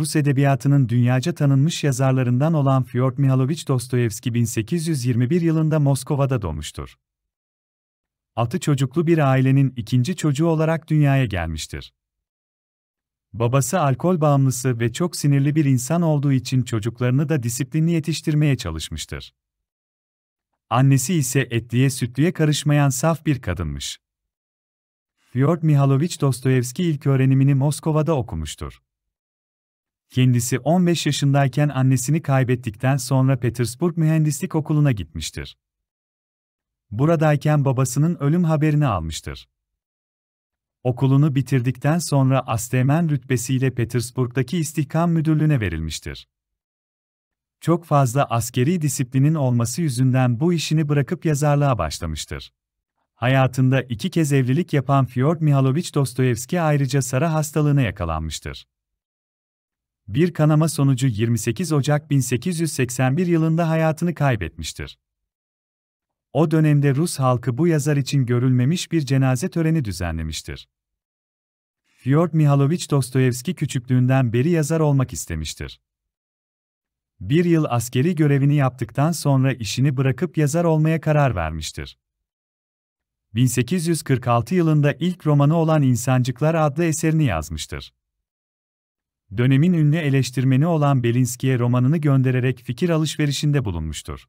Rus edebiyatının dünyaca tanınmış yazarlarından olan Fyodor Mihaloviç Dostoyevski 1821 yılında Moskova'da doğmuştur. Altı çocuklu bir ailenin ikinci çocuğu olarak dünyaya gelmiştir. Babası alkol bağımlısı ve çok sinirli bir insan olduğu için çocuklarını da disiplinli yetiştirmeye çalışmıştır. Annesi ise etliye sütlüye karışmayan saf bir kadınmış. Fyodor Mihaloviç Dostoyevski ilk öğrenimini Moskova'da okumuştur. Kendisi 15 yaşındayken annesini kaybettikten sonra Petersburg Mühendislik Okulu'na gitmiştir. Buradayken babasının ölüm haberini almıştır. Okulunu bitirdikten sonra Asteğmen rütbesiyle Petersburg'daki istihkam müdürlüğüne verilmiştir. Çok fazla askeri disiplinin olması yüzünden bu işini bırakıp yazarlığa başlamıştır. Hayatında iki kez evlilik yapan Fyodor Mihalovic Dostoyevski ayrıca Sara hastalığına yakalanmıştır bir kanama sonucu 28 Ocak 1881 yılında hayatını kaybetmiştir. O dönemde Rus halkı bu yazar için görülmemiş bir cenaze töreni düzenlemiştir. Fyodor Mihaloviç Dostoyevski küçüklüğünden beri yazar olmak istemiştir. Bir yıl askeri görevini yaptıktan sonra işini bırakıp yazar olmaya karar vermiştir. 1846 yılında ilk romanı olan İnsancıklar adlı eserini yazmıştır dönemin ünlü eleştirmeni olan Belinski'ye romanını göndererek fikir alışverişinde bulunmuştur.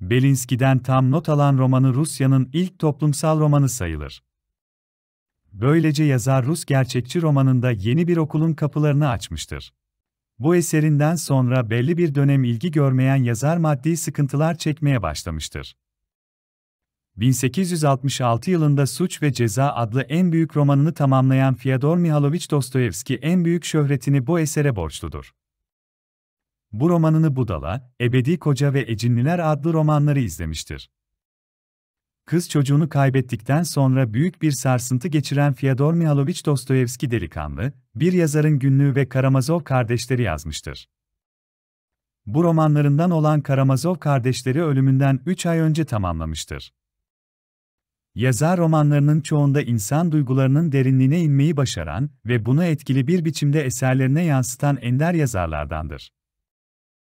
Belinsky'den tam not alan romanı Rusya'nın ilk toplumsal romanı sayılır. Böylece yazar Rus gerçekçi romanında yeni bir okulun kapılarını açmıştır. Bu eserinden sonra belli bir dönem ilgi görmeyen yazar maddi sıkıntılar çekmeye başlamıştır. 1866 yılında Suç ve Ceza adlı en büyük romanını tamamlayan Fyodor Mihaloviç Dostoyevski en büyük şöhretini bu esere borçludur. Bu romanını Budala, Ebedi Koca ve Ecinliler adlı romanları izlemiştir. Kız çocuğunu kaybettikten sonra büyük bir sarsıntı geçiren Fyodor Mihaloviç Dostoyevski delikanlı, bir yazarın günlüğü ve Karamazov kardeşleri yazmıştır. Bu romanlarından olan Karamazov kardeşleri ölümünden 3 ay önce tamamlamıştır. Yazar romanlarının çoğunda insan duygularının derinliğine inmeyi başaran ve bunu etkili bir biçimde eserlerine yansıtan ender yazarlardandır.